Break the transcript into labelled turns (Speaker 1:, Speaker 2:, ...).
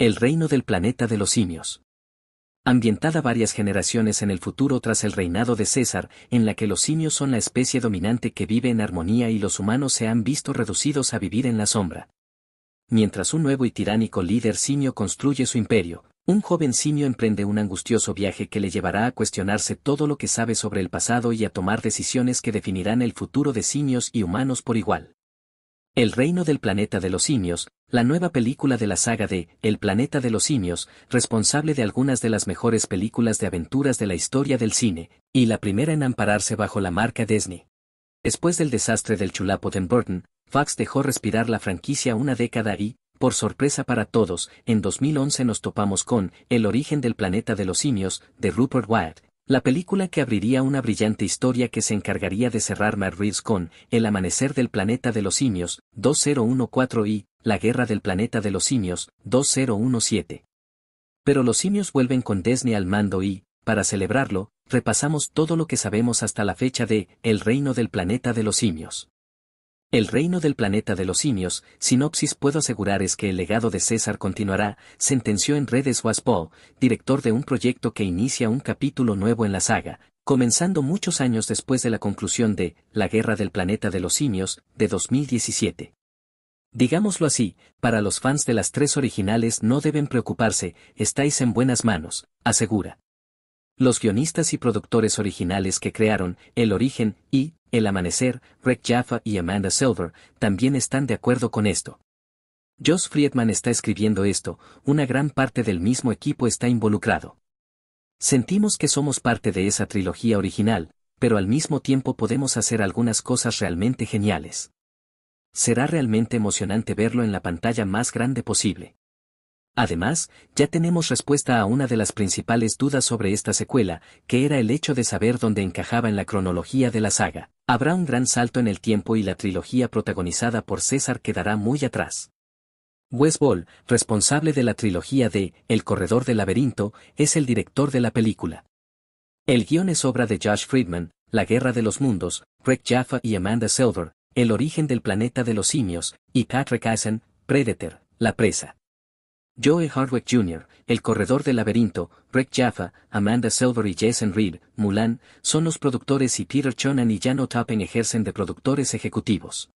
Speaker 1: El reino del planeta de los simios. Ambientada varias generaciones en el futuro tras el reinado de César, en la que los simios son la especie dominante que vive en armonía y los humanos se han visto reducidos a vivir en la sombra. Mientras un nuevo y tiránico líder simio construye su imperio, un joven simio emprende un angustioso viaje que le llevará a cuestionarse todo lo que sabe sobre el pasado y a tomar decisiones que definirán el futuro de simios y humanos por igual. El reino del planeta de los simios, la nueva película de la saga de El planeta de los simios, responsable de algunas de las mejores películas de aventuras de la historia del cine, y la primera en ampararse bajo la marca Disney. Después del desastre del chulapo de Burton, Fox dejó respirar la franquicia una década y, por sorpresa para todos, en 2011 nos topamos con El origen del planeta de los simios, de Rupert Wyatt, la película que abriría una brillante historia que se encargaría de cerrar Matt con El amanecer del planeta de los simios, 2014 y La guerra del planeta de los simios, 2017. Pero los simios vuelven con Disney al mando y, para celebrarlo, repasamos todo lo que sabemos hasta la fecha de El reino del planeta de los simios. El reino del planeta de los simios, sinopsis puedo asegurar es que el legado de César continuará, sentenció en redes Waspo, director de un proyecto que inicia un capítulo nuevo en la saga, comenzando muchos años después de la conclusión de La guerra del planeta de los simios, de 2017. Digámoslo así, para los fans de las tres originales no deben preocuparse, estáis en buenas manos, asegura. Los guionistas y productores originales que crearon El origen y El amanecer, Rick Jaffa y Amanda Silver, también están de acuerdo con esto. Josh Friedman está escribiendo esto, una gran parte del mismo equipo está involucrado. Sentimos que somos parte de esa trilogía original, pero al mismo tiempo podemos hacer algunas cosas realmente geniales. Será realmente emocionante verlo en la pantalla más grande posible. Además, ya tenemos respuesta a una de las principales dudas sobre esta secuela, que era el hecho de saber dónde encajaba en la cronología de la saga. Habrá un gran salto en el tiempo y la trilogía protagonizada por César quedará muy atrás. Wes Ball, responsable de la trilogía de El Corredor del Laberinto, es el director de la película. El guión es obra de Josh Friedman, La Guerra de los Mundos, Greg Jaffa y Amanda Silver, El origen del planeta de los simios, y Patrick Eisen, Predator, La Presa. Joey Hardwick Jr., El Corredor del Laberinto, Rick Jaffa, Amanda Silver y Jason Reed, Mulan, son los productores y Peter Chonan y Jano Tappen ejercen de productores ejecutivos.